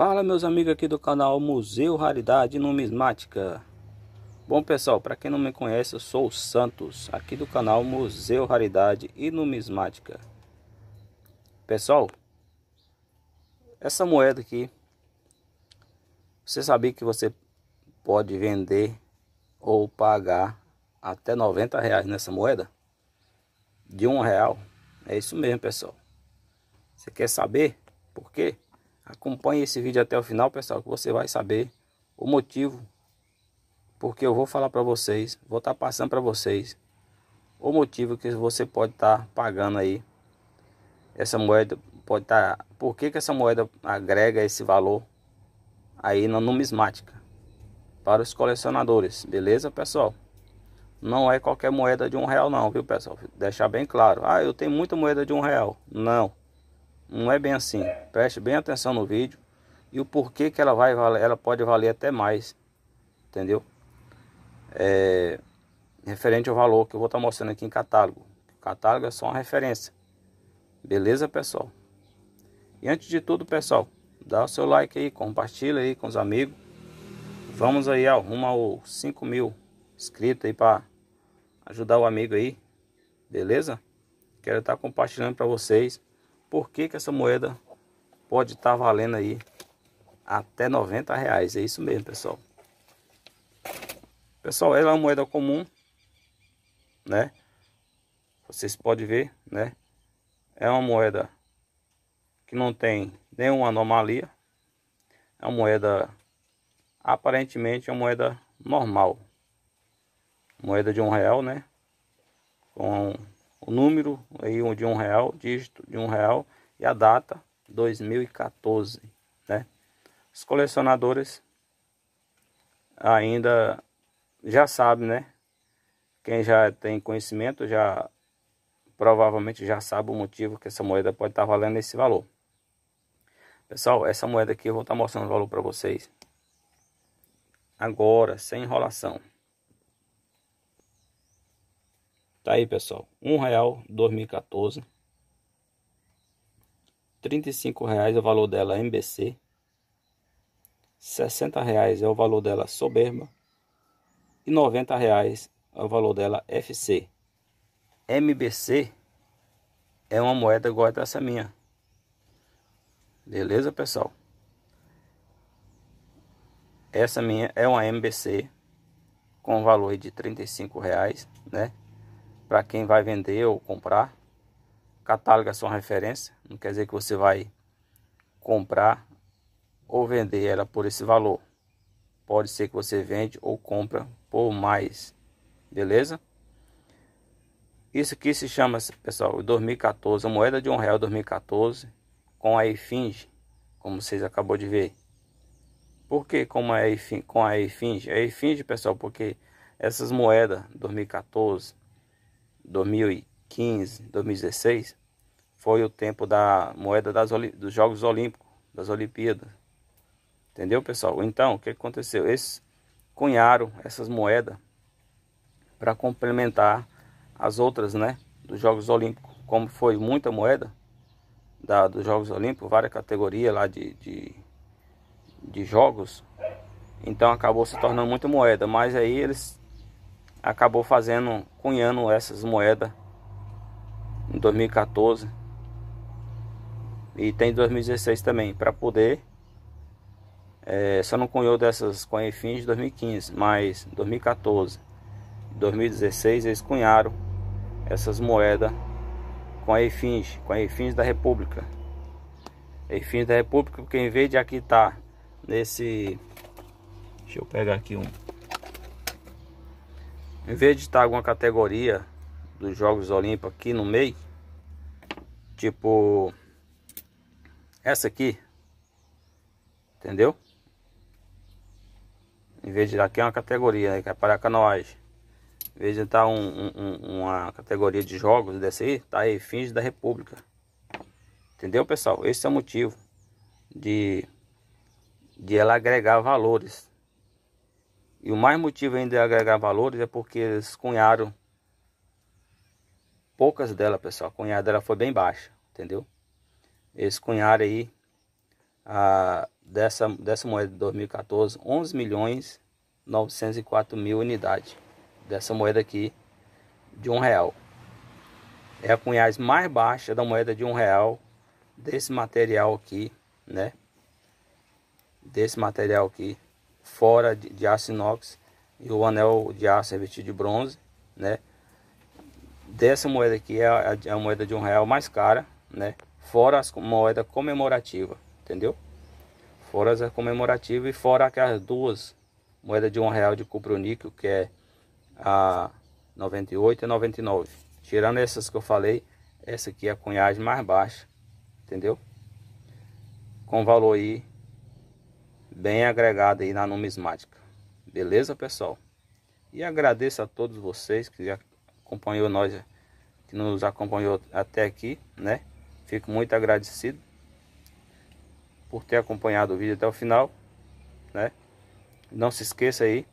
Fala meus amigos aqui do canal Museu Raridade Numismática Bom pessoal, para quem não me conhece, eu sou o Santos Aqui do canal Museu Raridade e Numismática Pessoal Essa moeda aqui Você sabia que você pode vender ou pagar até 90 reais nessa moeda? De um real é isso mesmo, pessoal. Você quer saber por quê? Acompanhe esse vídeo até o final, pessoal, que você vai saber o motivo porque eu vou falar para vocês, vou estar tá passando para vocês o motivo que você pode estar tá pagando aí essa moeda pode estar tá, por que, que essa moeda agrega esse valor aí na numismática para os colecionadores, beleza, pessoal? Não é qualquer moeda de um real não, viu, pessoal? Deixar bem claro. Ah, eu tenho muita moeda de um real. Não. Não é bem assim. Preste bem atenção no vídeo e o porquê que ela vai ela pode valer até mais, entendeu? É, referente ao valor que eu vou estar tá mostrando aqui em catálogo. catálogo é só uma referência. Beleza, pessoal? E antes de tudo, pessoal, dá o seu like aí, compartilha aí com os amigos. Vamos aí arruma rumo 5 mil inscritos aí para ajudar o amigo aí. Beleza? Quero estar tá compartilhando para vocês por que, que essa moeda pode estar tá valendo aí até 90 reais. É isso mesmo, pessoal. Pessoal, ela é uma moeda comum, né? Vocês podem ver, né? É uma moeda que não tem nenhuma anomalia. É uma moeda, aparentemente, é uma moeda normal. Moeda de um real, né? Com o número aí de um real, dígito de um real e a data 2014, né? Os colecionadores ainda já sabem, né? Quem já tem conhecimento já provavelmente já sabe o motivo que essa moeda pode estar valendo esse valor. Pessoal, essa moeda aqui eu vou estar mostrando o valor para vocês agora, sem enrolação. Tá aí, pessoal. Um real 2014. 35 reais é o valor dela MBC. 60 reais é o valor dela Soberba. E 90 reais é o valor dela FC. MBC é uma moeda igual essa minha. Beleza, pessoal? Essa minha é uma MBC com valor de 35 reais, né? para quem vai vender ou comprar. Catálogo é só uma referência, não quer dizer que você vai comprar ou vender ela por esse valor. Pode ser que você vende ou compra por mais, beleza? Isso aqui se chama, pessoal, 2014, a moeda de um real 2014 com a finge como vocês acabou de ver. Por que com aí Com a finge a finge pessoal, porque essas moedas 2014 2015, 2016, foi o tempo da moeda das, dos Jogos Olímpicos, das Olimpíadas. Entendeu, pessoal? Então, o que aconteceu? Eles cunharam essas moedas para complementar as outras, né? Dos Jogos Olímpicos. Como foi muita moeda da, dos Jogos Olímpicos, várias categorias lá de, de, de jogos, então acabou se tornando muita moeda. Mas aí eles acabou fazendo, cunhando essas moedas em 2014 e tem 2016 também para poder é, só não cunhou dessas coin fins de 2015 mas 2014 2016 eles cunharam essas moedas com a EFINS, com a da República EFINS da República porque em vez de aqui tá nesse deixa eu pegar aqui um em vez de estar alguma categoria dos Jogos Olímpicos aqui no meio, tipo essa aqui, entendeu? Em vez de aqui é uma categoria, né, que é para canoagem. Em vez de estar um, um, uma categoria de jogos dessa aí, tá aí, fins da República. Entendeu, pessoal? Esse é o motivo de, de ela agregar valores e o mais motivo ainda de agregar valores é porque eles cunharam poucas dela, pessoal. A cunhada dela foi bem baixa, entendeu? Eles cunharam aí a, dessa, dessa moeda de 2014 11 milhões 904 mil unidades dessa moeda aqui de um real. É a cunhagem mais baixa da moeda de um real desse material aqui, né? Desse material aqui fora de, de aço inox e o anel de aço revestido é de bronze, né? Dessa moeda aqui é a, é é a moeda de um real mais cara, né? Fora as moeda comemorativa, entendeu? Fora as comemorativa e fora aquelas duas moedas de um real de cupro-níquel que é a 98 e 99. Tirando essas que eu falei, essa aqui é a cunhagem mais baixa, entendeu? Com valor aí bem agregada aí na numismática. Beleza, pessoal? E agradeço a todos vocês que já acompanhou nós, que nos acompanhou até aqui, né? Fico muito agradecido por ter acompanhado o vídeo até o final, né? Não se esqueça aí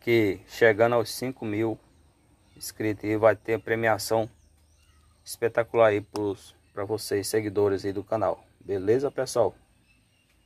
que chegando aos 5 mil inscritos aí vai ter premiação espetacular aí para vocês, seguidores aí do canal. Beleza, pessoal?